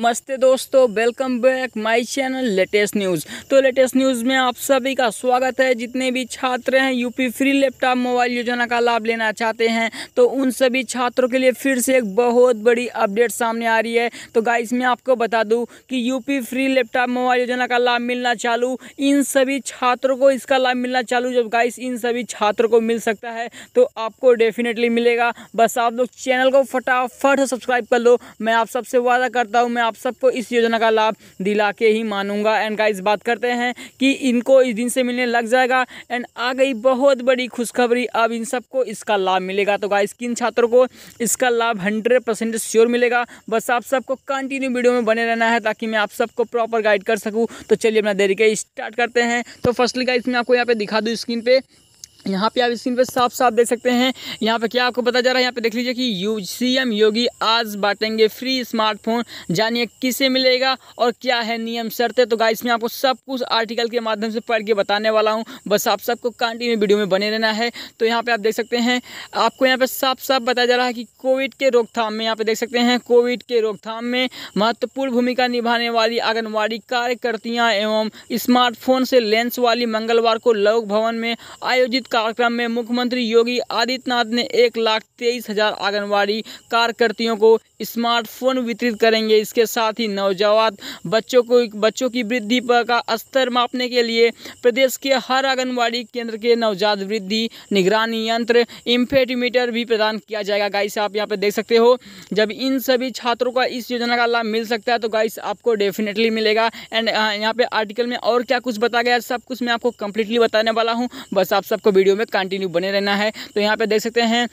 नमस्ते दोस्तों welcome back my channel latest news तो लेटेस्ट न्यूज़ में आप सभी का स्वागत है जितने भी छात्र हैं यूपी फ्री लैपटॉप मोबाइल योजना का लाभ लेना चाहते हैं तो उन सभी छात्रों के लिए फिर से एक बहुत बड़ी अपडेट सामने आ रही है तो गाइस मैं आपको बता दूं कि यूपी फ्री लैपटॉप मोबाइल योजना का लाभ मिलना चालू इन सभी छात्रों को इसका लाभ मिलना चालू जब गाइस इन सभी छात्रों को मिल सकता है तो आपको डेफिनेटली मिलेगा बस आप लोग चैनल को फटाफट सब्सक्राइब कर लो मैं आप सबसे वादा करता हूँ मैं आप सबको इस योजना का लाभ दिला के ही मानूंगा एंड गाइस बात करते हैं कि इनको इस दिन से मिलने लग जाएगा एंड आ गई बहुत बड़ी खुशखबरी अब इन सबको इसका लाभ मिलेगा तो गाइस किन छात्रों को इसका लाभ हंड्रेड परसेंट श्योर मिलेगा बस आप सबको कंटिन्यू वीडियो में बने रहना है ताकि मैं आप सबको प्रॉपर गाइड कर सकूँ तो चलिए अपना देरी के स्टार्ट करते हैं तो फर्स्टली गाइस मैं आपको यहाँ पे दिखा दूँ स्क्रीन पे यहाँ पे आप स्क्रीन पे साफ साफ देख सकते हैं यहाँ पे क्या आपको पता जा रहा है यहाँ पे देख लीजिए कि यू एम योगी आज बांटेंगे फ्री स्मार्टफोन जानिए किसे मिलेगा और क्या है नियम शर्तें तो गाइस मैं आपको सब कुछ आर्टिकल के माध्यम से पढ़ के बताने वाला हूँ बस आप सबको कंटिन्यू वीडियो में बने रहना है तो यहाँ पर आप देख सकते हैं आपको यहाँ पर साफ साफ बताया जा रहा है कि कोविड के रोकथाम में यहाँ पर देख सकते हैं कोविड के रोकथाम में महत्वपूर्ण भूमिका निभाने वाली आंगनबाड़ी कार्यकर्तियाँ एवं स्मार्टफोन से लेंस वाली मंगलवार को लोक भवन में आयोजित कार्यक्रम में मुख्यमंत्री योगी आदित्यनाथ ने एक लाख तेईस हजार आंगनबाड़ी कार्यकर्तियों को स्मार्टफोन वितरित करेंगे इसके साथ ही नवजात बच्चों को बच्चों की वृद्धि पर का स्तर मापने के लिए प्रदेश के हर आंगनबाड़ी केंद्र के नवजात वृद्धि निगरानी यंत्र इम्फेटीमीटर भी प्रदान किया जाएगा गाइस आप यहाँ पे देख सकते हो जब इन सभी छात्रों का इस योजना का लाभ मिल सकता है तो गाइस आपको डेफिनेटली मिलेगा एंड यहाँ पे आर्टिकल में और क्या कुछ बताया गया सब कुछ मैं आपको कंप्लीटली बताने वाला हूँ बस आप सबको वीडियो में कंटिन्यू बने रहना है तो यहाँ पर देख सकते हैं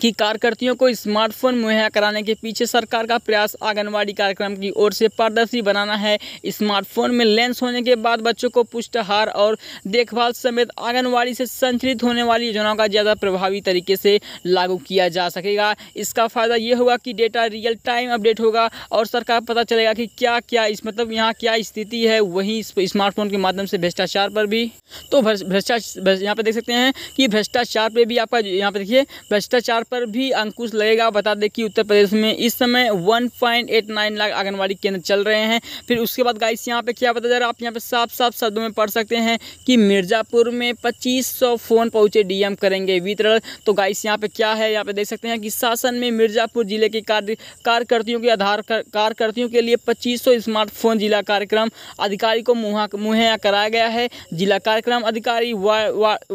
कि कार्यकर्तियों को स्मार्टफोन मुहैया कराने के पीछे सरकार का प्रयास आंगनवाड़ी कार्यक्रम की ओर से पारदर्शी बनाना है स्मार्टफोन में लेंस होने के बाद बच्चों को पुष्टाहार और देखभाल समेत आंगनवाड़ी से संचालित होने वाली योजनाओं का ज़्यादा प्रभावी तरीके से लागू किया जा सकेगा इसका फ़ायदा ये होगा कि डेटा रियल टाइम अपडेट होगा और सरकार पता चलेगा कि क्या क्या इस मतलब यहाँ क्या स्थिति है वहीं स्मार्टफोन के माध्यम से भ्रष्टाचार पर भी तो भ्रष्टाचार यहाँ पर देख सकते हैं कि भ्रष्टाचार पर भी आपका यहाँ पर देखिए भ्रष्टाचार सरकार पर भी अंकुश लगेगा बता दें कि उत्तर प्रदेश में इस समय 1.89 लाख आंगनबाड़ी केंद्र चल रहे हैं फिर उसके बाद गाइस यहाँ पे क्या बता जा रहा है आप यहाँ पे साफ साफ शब्दों में पढ़ सकते हैं कि मिर्ज़ापुर में 2500 फ़ोन पहुँचे डीएम करेंगे वितरण तो गाइस यहाँ पे क्या है यहाँ पे देख सकते हैं कि शासन में मिर्ज़ापुर जिले के कार्य कार्यकर्तियों के आधार कार्यकर्तियों के लिए पच्चीस स्मार्टफोन जिला कार्यक्रम अधिकारी को मुहैया कराया गया है जिला कार्यक्रम अधिकारी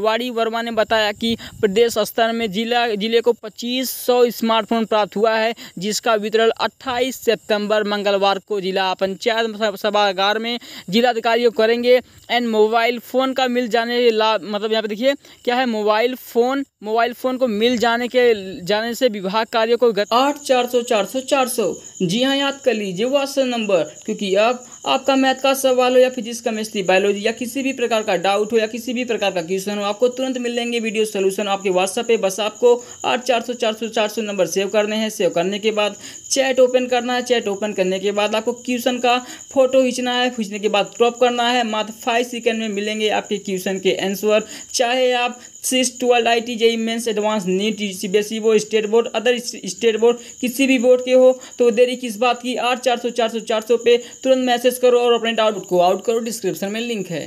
वाड़ी वर्मा ने बताया कि प्रदेश स्तर में जिला जिले को पच्चीस सौ स्मार्टफोन प्राप्त हुआ है जिसका वितरण 28 सितंबर मंगलवार को जिला पंचायत सभागार में जिलाधिकारियों करेंगे एंड मोबाइल फ़ोन का मिल जाने लाभ मतलब यहाँ पे देखिए क्या है मोबाइल फ़ोन मोबाइल फ़ोन को मिल जाने के जाने से विभाग कार्यों को आठ चार सौ चार सौ चार सौ जी हाँ याद कर लीजिए व्हाट्सएप नंबर क्योंकि अब आपका मैथ का सवाल हो या फिजिक्स केमिस्ट्री बायोलॉजी या किसी भी प्रकार का डाउट हो या किसी भी प्रकार का क्वेश्चन हो आपको तुरंत मिल लेंगे वीडियो सोल्यूशन आपके व्हाट्सएप पे बस आपको आठ चार सौ चार सौ चार सौ नंबर सेव करने हैं सेव करने के बाद चैट ओपन करना है चैट ओपन करने के बाद आपको क्वेश्चन का फोटो खींचना है खींचने के बाद क्रॉप करना है मात्र फाइव सेकेंड में मिलेंगे आपके क्वेश्चन के आंसर चाहे आप six twelfth I T JEE mains advance NEET C B S E board state board other state board किसी भी बोर्ड के हो तो देरी किस बात की आठ चार सौ चार सौ चार सौ पे तुरंत मैसेज करो और अपने डाउट को आउट करो डिस्क्रिप्शन में लिंक है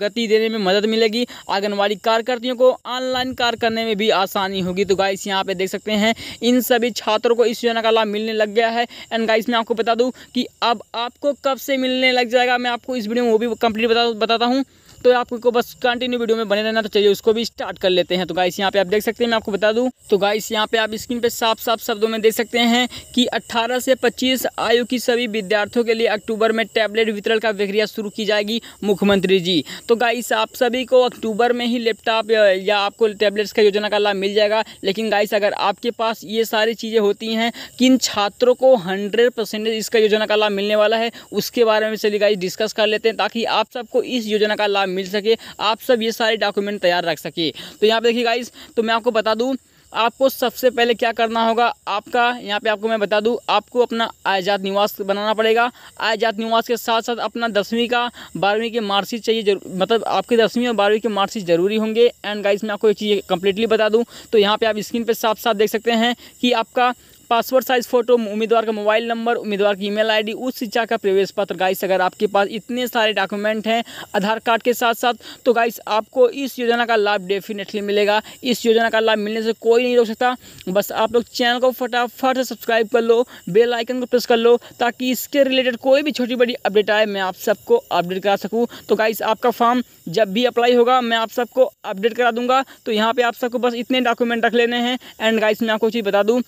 गति देने में मदद मिलेगी आंगनबाड़ी कार्यकर्तियों को ऑनलाइन कार्य करने में भी आसानी होगी तो गाइस यहाँ पे देख सकते हैं इन सभी छात्रों को इस योजना का लाभ मिलने लग गया है एंड गाइस मैं आपको बता दूँ कि अब आपको कब से मिलने लग जाएगा मैं आपको इस वीडियो में वो भी कंप्लीट बता बताता हूँ तो आपको बस कंटिन्यू वीडियो में बने रहना तो चाहिए उसको भी स्टार्ट कर लेते हैं तो गाइस यहाँ पे आप देख सकते हैं मैं आपको बता दूँ तो गाइस यहाँ पे आप स्क्रीन पे साफ साफ शब्दों में देख सकते हैं कि 18 से 25 आयु की सभी विद्यार्थियों के लिए अक्टूबर में टैबलेट वितरण का प्रक्रिया शुरू की जाएगी मुख्यमंत्री जी तो गाइस आप सभी को अक्टूबर में ही लैपटॉप या आपको टैबलेट्स का योजना का लाभ मिल जाएगा लेकिन गाइस अगर आपके पास ये सारी चीज़ें होती हैं किन छात्रों को हंड्रेड इसका योजना का लाभ मिलने वाला है उसके बारे में चलिए गाइस डिस्कस कर लेते हैं ताकि आप सबको इस योजना का लाभ मिल सके आप सब ये सारे डॉक्यूमेंट तैयार रख सके तो यहाँ पर देखिए गाइज तो मैं आपको बता दूँ आपको सबसे पहले क्या करना होगा आपका यहाँ पे आपको मैं बता दूँ आपको अपना आयाजात निवास बनाना पड़ेगा आयाजात निवास के साथ साथ अपना दसवीं का बारहवीं के मार्कशीट चाहिए मतलब आपके दसवीं और बारहवीं के मार्कशीट ज़रूरी होंगे एंड गाइस मैं आपको ये चीज़ कंप्लीटली बता दूँ तो यहाँ पे आप स्क्रीन पर साफ साफ देख सकते हैं कि आपका पासपोर्ट साइज़ फ़ोटो उम्मीदवार का मोबाइल नंबर उम्मीदवार की ईमेल आईडी उस शिक्षा का प्रवेश पत्र गाइस अगर आपके पास इतने सारे डॉक्यूमेंट हैं आधार कार्ड के साथ साथ तो गाइस आपको इस योजना का लाभ डेफिनेटली मिलेगा इस योजना का लाभ मिलने से कोई नहीं रोक सकता बस आप लोग चैनल को फटाफट सब्सक्राइब कर लो बेलाइकन को प्रेस कर लो ताकि इसके रिलेटेड कोई भी छोटी बड़ी अपडेट आए मैं आप सबको अपडेट करा सकूँ तो गाइस आपका फॉर्म जब भी अप्लाई होगा मैं आप सबको अपडेट करा दूंगा तो यहाँ पर आप सबको बस इतने डॉक्यूमेंट रख लेने हैं एंड गाइस मैं आपको चीज़ बता दूँ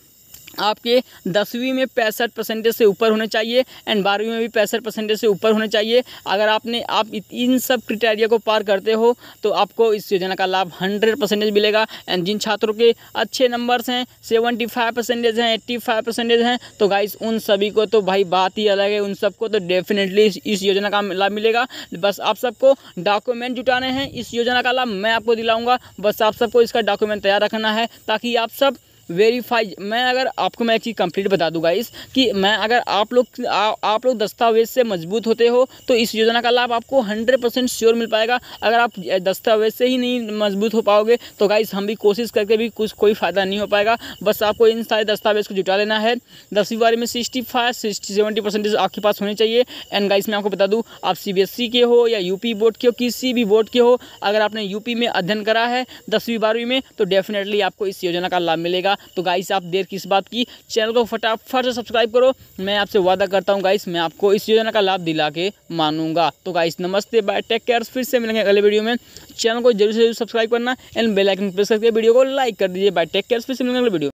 आपके दसवीं में पैंसठ परसेंटेज से ऊपर होने चाहिए एंड बारहवीं में भी पैंसठ परसेंटेज से ऊपर होने चाहिए अगर आपने आप इन सब क्रिटेरिया को पार करते हो तो आपको इस योजना का लाभ हंड्रेड परसेंटेज मिलेगा एंड जिन छात्रों के अच्छे नंबर्स हैं सेवेंटी फाइव परसेंटेज हैं एट्टी फाइव परसेंटेज हैं तो गाइस उन सभी को तो भाई बात ही अलग है उन सबको तो डेफिनेटली इस योजना का लाभ मिलेगा बस आप सबको डॉक्यूमेंट जुटाने हैं इस योजना का लाभ मैं आपको दिलाऊँगा बस आप सबको इसका डॉक्यूमेंट तैयार रखना है ताकि आप सब वेरीफाई मैं अगर आपको मैं एक चीज़ कंप्लीट बता दूंगा इस कि मैं अगर आप लोग आप लोग दस्तावेज से मजबूत होते हो तो इस योजना का लाभ आपको हंड्रेड परसेंट श्योर मिल पाएगा अगर आप दस्तावेज से ही नहीं मजबूत हो पाओगे तो गाइस हम भी कोशिश करके भी कुछ कोई फ़ायदा नहीं हो पाएगा बस आपको इन सारे दस्तावेज़ को जुटा लेना है दसवीं बारे में sixty five sixty seventy percentage आपके पास होने चाहिए एंड गाइस मैं आपको बता दूँ आप सी e के हो या यू बोर्ड के हो किसी भी बोर्ड के हो अगर आपने यूपी में अध्ययन करा है दसवीं बारहवीं में तो डेफिनेटली आपको इस योजना का लाभ मिलेगा तो गाइस आप देर किस बात की चैनल को फटाफट से सब्सक्राइब करो मैं आपसे वादा करता हूँ गाइस मैं आपको इस योजना का लाभ दिला के मानूंगा तो गाइस नमस्ते बाय टेक केयर फिर से मिलेंगे अगले वीडियो में चैनल को जरूर से जरूर सब्सक्राइब करना एंड बेलाइकन प्रेस करके वीडियो को लाइक कर दीजिए बाय टेक केयर फिर से मिलेंगे अगले वीडियो